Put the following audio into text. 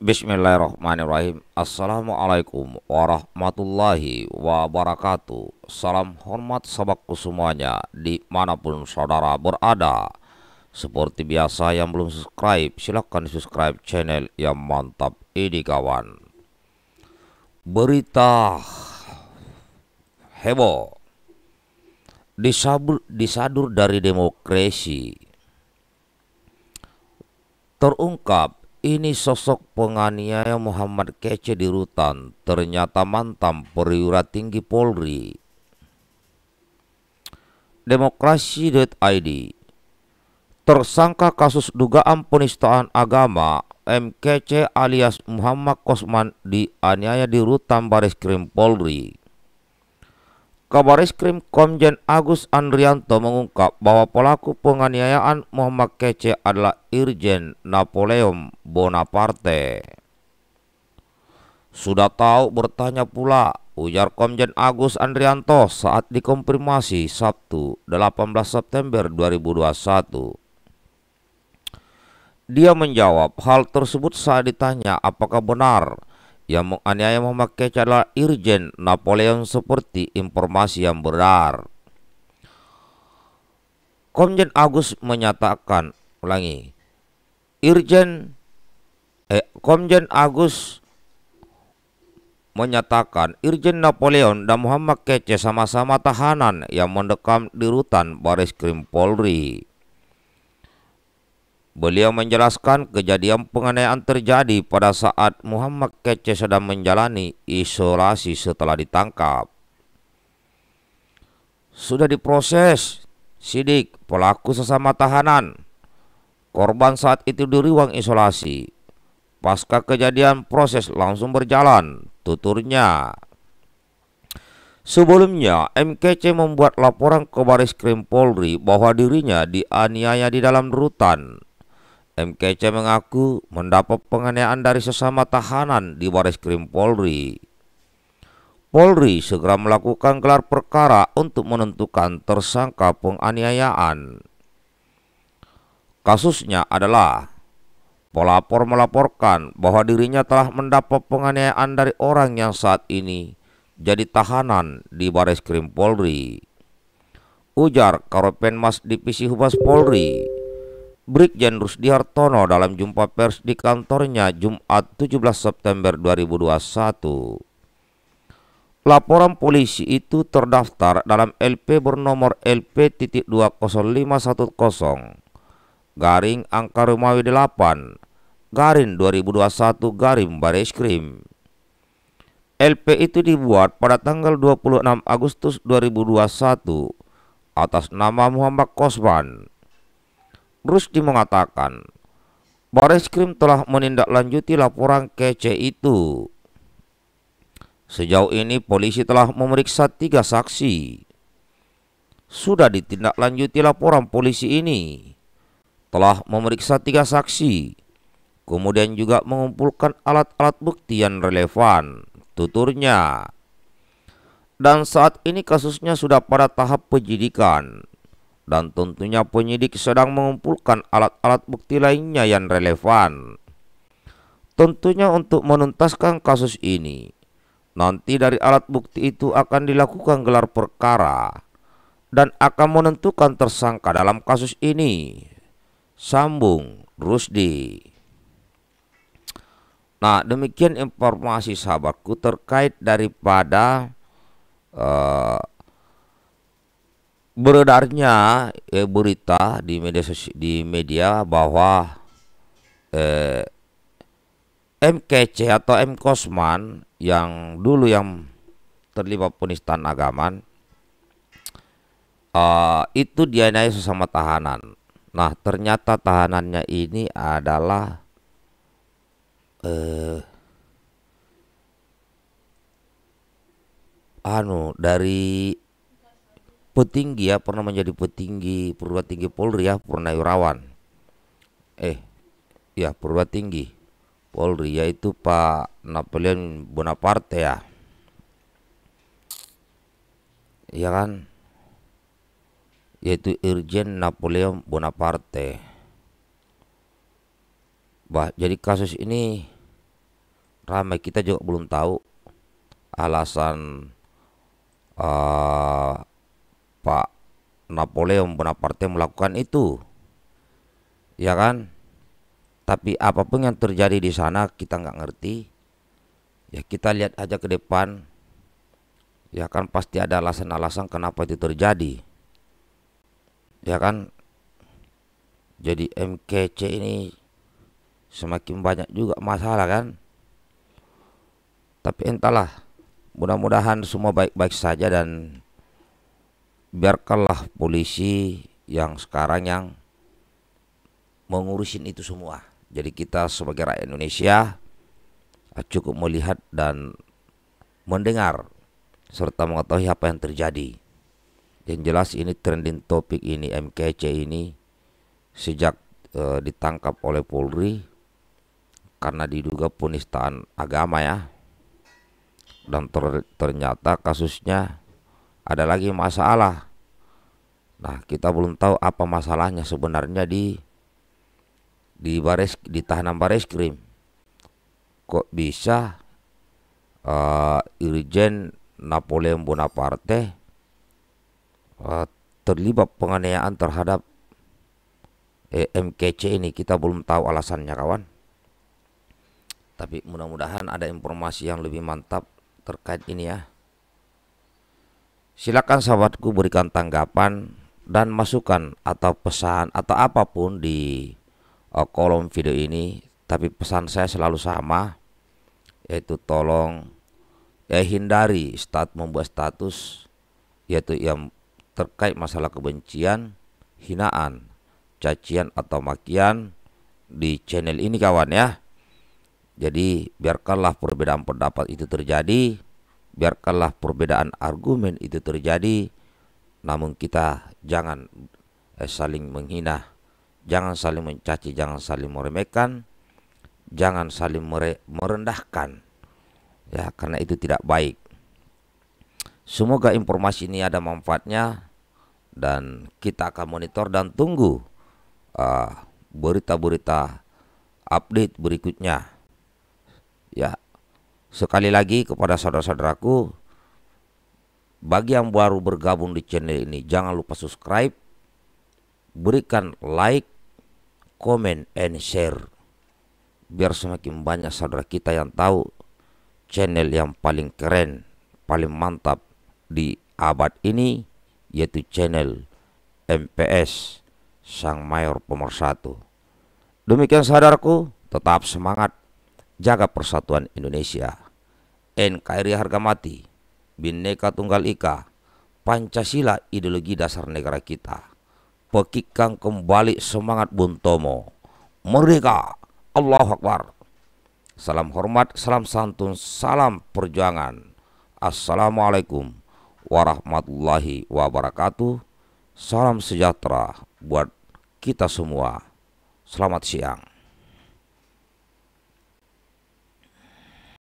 Bismillahirrahmanirrahim Assalamualaikum warahmatullahi wabarakatuh Salam hormat sahabatku semuanya Dimanapun saudara berada Seperti biasa yang belum subscribe Silahkan subscribe channel yang mantap ini kawan Berita Heboh Disabur, Disadur dari demokrasi Terungkap ini sosok penganiaya Muhammad Kece di rutan, ternyata mantan perwira tinggi Polri. Demokrasi.id Tersangka kasus dugaan penistaan agama MKC alias Muhammad Kosman dianiaya di rutan Baris Krim Polri. Kabar Eskrim Komjen Agus Andrianto mengungkap bahwa pelaku penganiayaan Muhammad Kece adalah Irjen Napoleon Bonaparte. Sudah tahu bertanya pula, ujar Komjen Agus Andrianto saat dikonfirmasi Sabtu 18 September 2021. Dia menjawab hal tersebut saat ditanya apakah benar yang menganiaya memakai cara Irjen Napoleon seperti informasi yang benar. Komjen Agus menyatakan, ulangi, Irjen eh, Komjen Agus menyatakan Irjen Napoleon dan Muhammad Kece sama-sama tahanan yang mendekam di rutan Baris Krim Polri. Beliau menjelaskan kejadian penganiayaan terjadi pada saat Muhammad Kece sedang menjalani isolasi setelah ditangkap. Sudah diproses, sidik pelaku sesama tahanan. Korban saat itu di ruang isolasi. Pasca kejadian proses langsung berjalan, tuturnya. Sebelumnya, MKC membuat laporan ke Baris Krim Polri bahwa dirinya dianiaya di dalam rutan MKC mengaku mendapat penganiayaan dari sesama tahanan di Baris Krim Polri. Polri segera melakukan gelar perkara untuk menentukan tersangka penganiayaan. Kasusnya adalah pelapor melaporkan bahwa dirinya telah mendapat penganiayaan dari orang yang saat ini jadi tahanan di Baris Krim Polri. Ujar Karopenmas Divisi Humas Polri. Brigjen Rusdi Hartono dalam jumpa pers di kantornya Jumat 17 September 2021. Laporan polisi itu terdaftar dalam LP bernomor LP.20510 garing angka Romawi 8 garing 2021 garing Krim. LP itu dibuat pada tanggal 26 Agustus 2021 atas nama Muhammad Kosban. Rusdi mengatakan, Baris Krim telah menindaklanjuti laporan kece itu. Sejauh ini polisi telah memeriksa tiga saksi. Sudah ditindaklanjuti laporan polisi ini. Telah memeriksa tiga saksi. Kemudian juga mengumpulkan alat-alat bukti yang relevan, tuturnya. Dan saat ini kasusnya sudah pada tahap penyidikan dan tentunya penyidik sedang mengumpulkan alat-alat bukti lainnya yang relevan. Tentunya untuk menuntaskan kasus ini, nanti dari alat bukti itu akan dilakukan gelar perkara dan akan menentukan tersangka dalam kasus ini. Sambung Rusdi. Nah, demikian informasi sahabatku terkait daripada uh, beredarnya eh, berita di media sosial, di media bahwa eh, MKC atau M Kosman yang dulu yang terlibat penistaan agama eh, itu dianiaya sesama tahanan. Nah ternyata tahanannya ini adalah eh, anu dari petinggi ya pernah menjadi petinggi perwira tinggi Polri ya Purnawirawan eh ya perwira tinggi Polri yaitu Pak Napoleon Bonaparte ya ya kan yaitu Irjen Napoleon Bonaparte bah jadi kasus ini ramai kita juga belum tahu alasan uh, Pak Napoleon Bonaparte melakukan itu. Ya kan? Tapi apapun yang terjadi di sana kita nggak ngerti. Ya kita lihat aja ke depan. Ya kan pasti ada alasan-alasan kenapa itu terjadi. Ya kan? Jadi MKC ini semakin banyak juga masalah kan. Tapi entahlah. Mudah-mudahan semua baik-baik saja dan biarkanlah polisi yang sekarang yang mengurusin itu semua. Jadi kita sebagai rakyat Indonesia eh, cukup melihat dan mendengar serta mengetahui apa yang terjadi. Yang jelas ini trending topik ini MKC ini sejak e, ditangkap oleh Polri karena diduga penistaan agama ya. Dan ter, ternyata kasusnya ada lagi masalah. Nah, kita belum tahu apa masalahnya sebenarnya di di baris di tahanan baris krim. Kok bisa uh, Irjen Napoleon Bonaparte uh, terlibat penganiayaan terhadap eh, MKC ini kita belum tahu alasannya kawan. Tapi mudah-mudahan ada informasi yang lebih mantap terkait ini ya. Silakan sahabatku berikan tanggapan dan masukan atau pesan atau apapun di eh, kolom video ini. Tapi pesan saya selalu sama yaitu tolong ya hindari start membuat status yaitu yang terkait masalah kebencian, hinaan, cacian atau makian di channel ini kawan ya. Jadi biarkanlah perbedaan pendapat itu terjadi biarkanlah perbedaan argumen itu terjadi namun kita jangan eh, saling menghina jangan saling mencaci jangan saling meremehkan jangan saling mere merendahkan ya karena itu tidak baik semoga informasi ini ada manfaatnya dan kita akan monitor dan tunggu eh, berita-berita uh, update berikutnya ya Sekali lagi kepada saudara-saudaraku, bagi yang baru bergabung di channel ini, jangan lupa subscribe, berikan like, comment, and share. Biar semakin banyak saudara kita yang tahu channel yang paling keren, paling mantap di abad ini, yaitu channel MPS, Sang Mayor Pemersatu. Demikian saudaraku, tetap semangat jaga persatuan Indonesia. NKRI harga mati, Bhinneka Tunggal Ika, Pancasila ideologi dasar negara kita. pekikang kembali semangat Bung Tomo. Merdeka! Allahu Akbar! Salam hormat, salam santun, salam perjuangan. Assalamualaikum warahmatullahi wabarakatuh. Salam sejahtera buat kita semua. Selamat siang.